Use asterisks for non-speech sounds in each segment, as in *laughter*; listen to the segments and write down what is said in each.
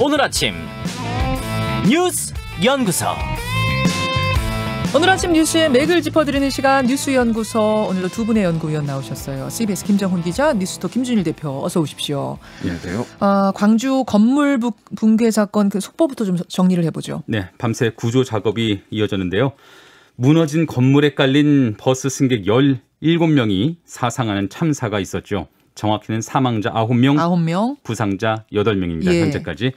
오늘 아침 뉴스 연구소 오늘 아침 뉴스의 맥을 짚어드리는 시간 뉴스 연구소 오늘도 두 분의 연구위원 나오셨어요. CBS 김정훈 기자, 뉴스톱 김준일 대표 어서 오십시오. 안녕하세요. 어, 광주 건물 붕괴 사건 그 속보부터 좀 정리를 해보죠. 네, 밤새 구조 작업이 이어졌는데요. 무너진 건물에 깔린 버스 승객 17명이 사상하는 참사가 있었죠. 정확히는 사망자 9명, 9명? 부상자 8명입니다. 예. 현재까지.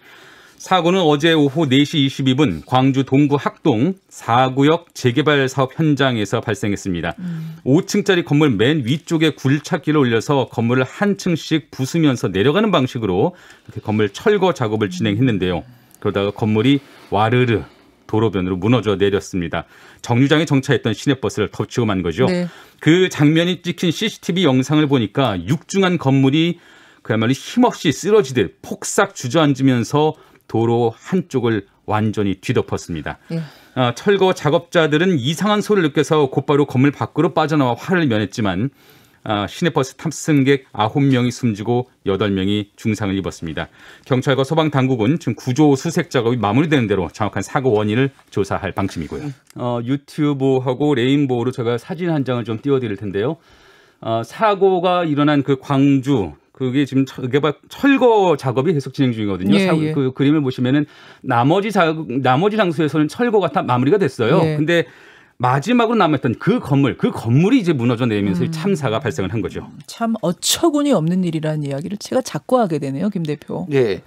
사고는 어제 오후 4시 22분 광주 동구 학동 4구역 재개발 사업 현장에서 발생했습니다. 음. 5층짜리 건물 맨 위쪽에 굴착기를 올려서 건물을 한 층씩 부수면서 내려가는 방식으로 이렇게 건물 철거 작업을 진행했는데요. 그러다가 건물이 와르르 도로변으로 무너져 내렸습니다. 정류장에 정차했던 시내버스를 덮치고 만 거죠. 네. 그 장면이 찍힌 CCTV 영상을 보니까 육중한 건물이 그야말로 힘없이 쓰러지듯 폭삭 주저앉으면서 도로 한쪽을 완전히 뒤덮었습니다. 네. 철거 작업자들은 이상한 소리를 느껴서 곧바로 건물 밖으로 빠져나와 화를 면했지만 아, 시내버스 탑승객 9명이 숨지고 8명이 중상을 입었습니다. 경찰과 소방 당국은 지금 구조 수색 작업이 마무리되는 대로 정확한 사고 원인을 조사할 방침이고요. 어, 유튜브하고 레인보우로 제가 사진 한 장을 좀 띄워드릴 텐데요. 어, 사고가 일어난 그 광주 그게 지금 개발 철거 작업이 계속 진행 중이거든요. 예, 예. 그 그림을 보시면은 나머지 자, 나머지 장소에서는 철거가 다 마무리가 됐어요. 예. 근데 마지막으로 남았던 그 건물, 그 건물이 이제 무너져 내리면서 음. 참사가 발생을 한 거죠. 참 어처구니 없는 일이라는 이야기를 제가 자꾸 하게 되네요, 김 대표. 예. 네.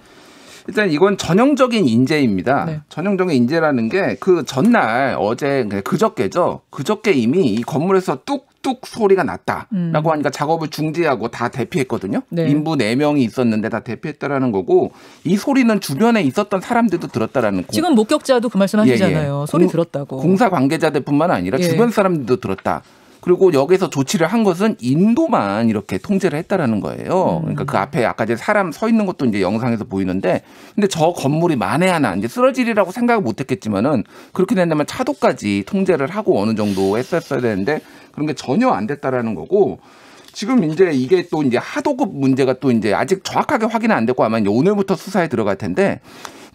일단 이건 전형적인 인재입니다. 네. 전형적인 인재라는 게 그 전날 어제 그저께죠. 그저께 이미 이 건물에서 뚝뚝 소리가 났다라고 음. 하니까 작업을 중지하고 다 대피했거든요. 네. 인부 4명이 있었는데 다 대피했다라는 거고 이 소리는 주변에 있었던 사람들도 들었다라는 거. 지금 목격자도 그 말씀 하시잖아요. 예, 예. 소리 공, 들었다고. 공사 관계자들뿐만 아니라 예. 주변 사람들도 들었다. 그리고 여기서 조치를 한 것은 인도만 이렇게 통제를 했다라는 거예요. 음. 그러니까 그 앞에 아까 이제 사람 서 있는 것도 이제 영상에서 보이는데 근데 저 건물이 만에 하나 이제 쓰러지리라고 생각을 못 했겠지만은 그렇게 된다면 차도까지 통제를 하고 어느 정도 했었어야 되는데 그런 게 전혀 안 됐다라는 거고 지금 이제 이게 또 이제 하도급 문제가 또 이제 아직 정확하게 확인은 안 됐고 아마 오늘부터 수사에 들어갈 텐데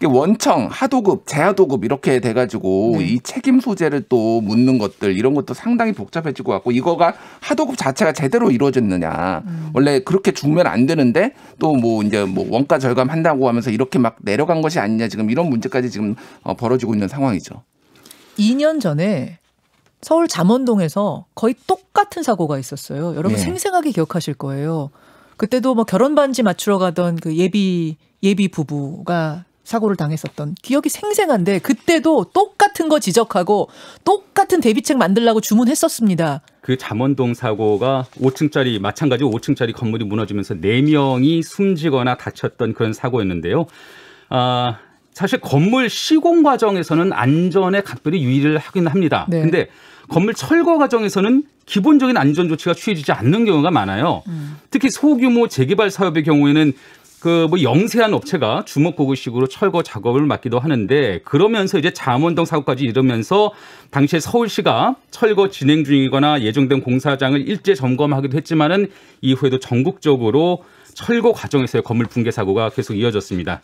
이게 원청, 하도급, 재하도급 이렇게 돼가지고 네. 이 책임 소재를 또 묻는 것들 이런 것도 상당히 복잡해질 것 같고 이거가 하도급 자체가 제대로 이루어졌느냐 음. 원래 그렇게 주면 안 되는데 또 뭐 이제 뭐 원가 절감한다고 하면서 이렇게 막 내려간 것이 아니냐 지금 이런 문제까지 지금 어, 벌어지고 있는 상황이죠. 2년 전에 서울 잠원동에서 거의 똑같은 사고가 있었어요. 여러분 네. 생생하게 기억하실 거예요. 그때도 뭐 결혼 반지 맞추러 가던 그 예비 예비 부부가 사고를 당했었던 기억이 생생한데 그때도 똑같은 거 지적하고 똑같은 대비책 만들라고 주문했었습니다. 그 잠원동 사고가 5층짜리 마찬가지로 5층짜리 건물이 무너지면서 4명이 숨지거나 다쳤던 그런 사고였는데요. 아, 사실 건물 시공 과정에서는 안전에 각별히 유의를 하긴 합니다. 네. 근데 건물 철거 과정에서는 기본적인 안전 조치가 취해지지 않는 경우가 많아요. 음. 특히 소규모 재개발 사업의 경우에는 그뭐 영세한 업체가 주먹구구식으로 철거 작업을 맡기도 하는데 그러면서 이제 잠원동 사고까지 이르면서 당시에 서울시가 철거 진행 중이거나 예정된 공사장을 일제 점검하기도 했지만은 이후에도 전국적으로 철거 과정에서의 건물 붕괴 사고가 계속 이어졌습니다.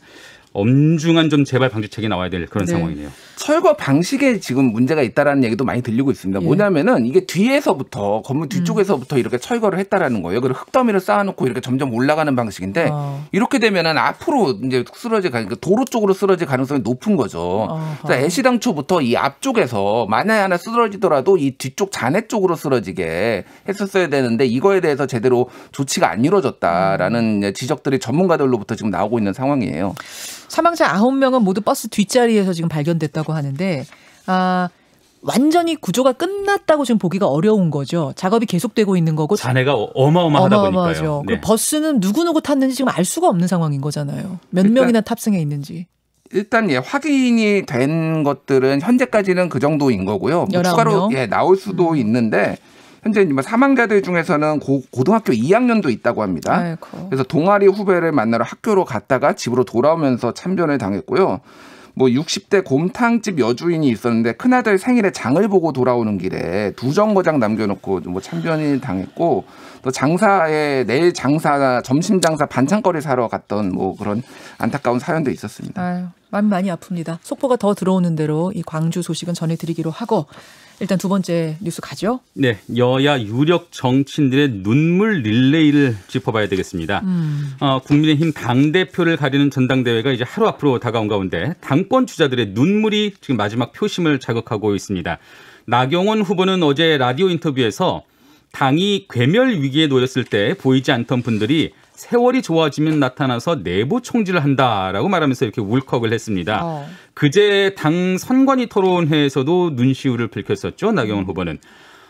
엄중한 좀 재발 방지책이 나와야 될 그런 네. 상황이네요. 철거 방식에 지금 문제가 있다라는 얘기도 많이 들리고 있습니다. 예. 뭐냐면은 이게 뒤에서부터 건물 음. 뒤쪽에서부터 음. 이렇게 철거를 했다라는 거예요. 그리고 흙더미를 쌓아놓고 이렇게 점점 올라가는 방식인데 어. 이렇게 되면은 앞으로 이제 쓰러질 가니까 그러니까 도로 쪽으로 쓰러질 가능성이 높은 거죠. 어 그래서 애시당초부터 이 앞쪽에서 만에 하나 쓰러지더라도 이 뒤쪽 잔해 쪽으로 쓰러지게 했었어야 되는데 이거에 대해서 제대로 조치가 안 이루어졌다라는 음. 지적들이 전문가들로부터 지금 나오고 있는 상황이에요. 사망자 아홉 명은 모두 버스 뒷자리에서 지금 발견됐다고 하는데 아 완전히 구조가 끝났다고 지금 보기가 어려운 거죠. 작업이 계속되고 있는 거고 잔해가 어마어마하다 어마어마하죠. 보니까요. 네. 버스는 누구누구 탔는지 지금 알 수가 없는 상황인 거잖아요. 몇 일단, 명이나 탑승해 있는지. 일단 예 확인이 된 것들은 현재까지는 그 정도인 거고요. 뭐 추가로 예 나올 수도 음. 있는데 현재 뭐 사망자들 중에서는 고, 고등학교 2학년도 있다고 합니다. 아이고. 그래서 동아리 후배를 만나러 학교로 갔다가 집으로 돌아오면서 참변을 당했고요. 뭐 60대 곰탕집 여주인이 있었는데 큰아들 생일에 장을 보고 돌아오는 길에 두 정거장 남겨놓고 뭐참변을 당했고 또 장사에 내일 장사 점심 장사 반찬거리 사러 갔던 뭐 그런 안타까운 사연도 있었습니다. 아유, 마음 많이 아픕니다. 속보가 더 들어오는 대로 이 광주 소식은 전해드리기로 하고 일단 두 번째 뉴스 가죠. 네, 여야 유력 정치인들의 눈물 릴레이를 짚어봐야 되겠습니다. 음. 어, 국민의힘 당 대표를 가리는 전당대회가 이제 하루 앞으로 다가온 가운데 당권 주자들의 눈물이 지금 마지막 표심을 자극하고 있습니다. 나경원 후보는 어제 라디오 인터뷰에서 당이 괴멸 위기에 놓였을 때 보이지 않던 분들이 세월이 좋아지면 나타나서 내부 총질을 한다라고 말하면서 이렇게 울컥을 했습니다. 어. 그제 당 선관위 토론회에서도 눈시울을 붉혔었죠. 나경원 음. 후보는.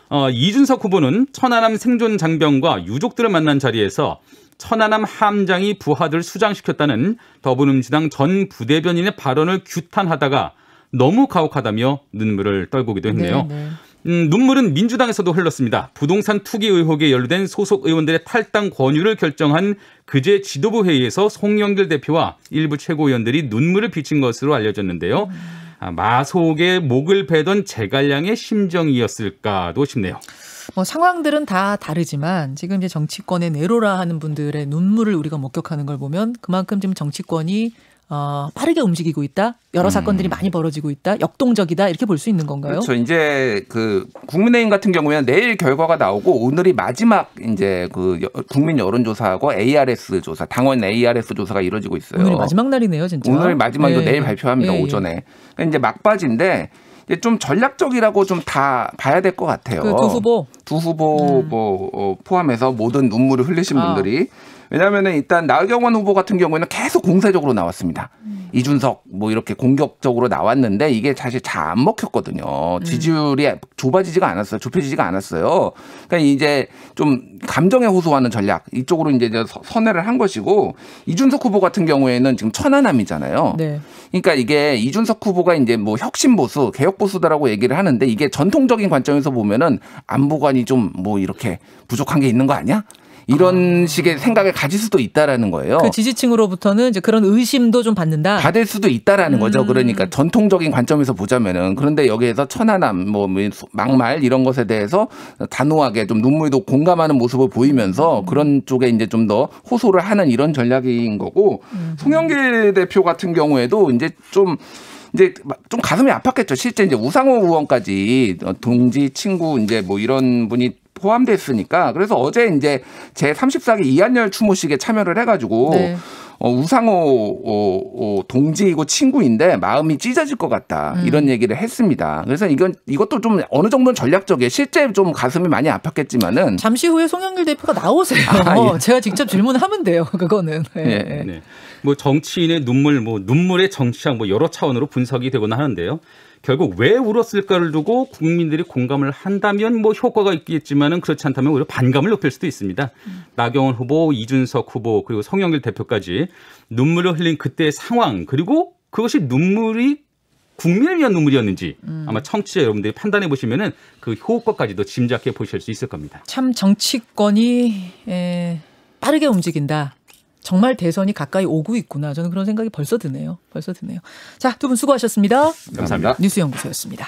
어, 이준석 후보는 천안함 생존 장병과 유족들을 만난 자리에서 천안함 함장이 부하들 수장시켰다는 더불어민주당 전 부대변인의 발언을 규탄하다가 너무 가혹하다며 눈물을 떨구기도 했네요. 네네. 네. 음, 눈물은 민주당에서도 흘렀습니다. 부동산 투기 의혹에 연루된 소속 의원들의 탈당 권유를 결정한 그제 지도부 회의에서 송영길 대표와 일부 최고위원들이 눈물을 비친 것으로 알려졌는데요. 아, 마속의 목을 베던 제갈량의 심정이었을까도 싶네요. 뭐 상황들은 다 다르지만 지금 이제 정치권의 내로라 하는 분들의 눈물을 우리가 목격하는 걸 보면 그만큼 지금 정치권이 어, 빠르게 움직이고 있다. 여러 음. 사건들이 많이 벌어지고 있다. 역동적이다. 이렇게 볼 수 있는 건가요? 그렇죠. 이제 그 국민의힘 같은 경우에는 내일 결과가 나오고 오늘이 마지막 이제 그 국민 여론조사하고 ARS 조사, 당원 ARS 조사가 이루어지고 있어요. 오늘 마지막 날이네요, 진짜. 오늘 마지막이고 예, 예. 내일 발표합니다. 예, 예. 오전에. 그러니까 이제 막바지인데 좀 전략적이라고 좀 다 봐야 될 것 같아요. 그두 후보 두 후보 음. 뭐 어, 포함해서 모든 눈물을 흘리신 아. 분들이 왜냐하면 일단 나경원 후보 같은 경우에는 계속 공세적으로 나왔습니다. 음. 이준석 뭐 이렇게 공격적으로 나왔는데 이게 사실 잘 안 먹혔거든요. 음. 지지율이 좁아지지가 않았어요. 좁혀지지가 않았어요. 그러니까 이제 좀 감정에 호소하는 전략 이쪽으로 이제 선회를 한 것이고 이준석 후보 같은 경우에는 지금 천안함이잖아요. 네. 그러니까 이게 이준석 후보가 이제 뭐 혁신 보수, 개혁 보수다라고 얘기를 하는데 이게 전통적인 관점에서 보면은 안보관이 좀 뭐 이렇게 부족한 게 있는 거 아니야? 이런 아. 식의 생각을 가질 수도 있다라는 거예요. 그 지지층으로부터는 이제 그런 의심도 좀 받는다. 받을 수도 있다라는 음. 거죠. 그러니까 전통적인 관점에서 보자면은 그런데 여기에서 천안함 뭐, 뭐 막말 이런 것에 대해서 단호하게 좀 눈물도 공감하는 모습을 보이면서 음. 그런 쪽에 이제 좀 더 호소를 하는 이런 전략인 거고 음. 송영길 대표 같은 경우에도 이제 좀 이제 좀 가슴이 아팠겠죠. 실제 이제 우상호 의원까지 동지 친구 이제 뭐 이런 분이 포함됐으니까 그래서 어제 이제 제 34기 이한열 추모식에 참여를 해가지고 네. 어, 우상호 어, 어, 동지이고 친구인데 마음이 찢어질 것 같다 음. 이런 얘기를 했습니다. 그래서 이건 이것도 좀 어느 정도는 전략적이에요. 실제 좀 가슴이 많이 아팠겠지만은 잠시 후에 송영길 대표가 나오세요. *laughs* 아, 예. 제가 직접 질문하면 돼요. 그거는. 예. 네. 예. 네. 뭐 정치인의 눈물, 뭐 눈물의 정치학 뭐 여러 차원으로 분석이 되거나 하는데요. 결국 왜 울었을까를 두고 국민들이 공감을 한다면 뭐 효과가 있겠지만은 그렇지 않다면 오히려 반감을 높일 수도 있습니다. 음. 나경원 후보, 이준석 후보 그리고 성영길 대표까지 눈물을 흘린 그때의 상황 그리고 그것이 눈물이 국민을 위한 눈물이었는지 음. 아마 청취자 여러분들이 판단해 보시면은 그 효과까지도 짐작해 보실 수 있을 겁니다. 참 정치권이 에, 빠르게 움직인다. 정말 대선이 가까이 오고 있구나. 저는 그런 생각이 벌써 드네요. 벌써 드네요. 자, 두 분 수고하셨습니다. 감사합니다. 뉴스연구소였습니다.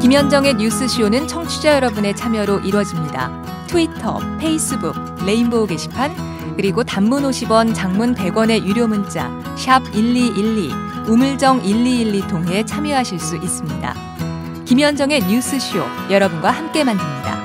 김현정의 뉴스쇼는 청취자 여러분의 참여로 이루어집니다. 트위터, 페이스북, 레인보우 게시판, 그리고 단문 50원, 장문 100원의 유료 문자, 1212, 우물정 1212 통해 참여하실 수 있습니다. 김현정의 뉴스쇼, 여러분과 함께 만듭니다.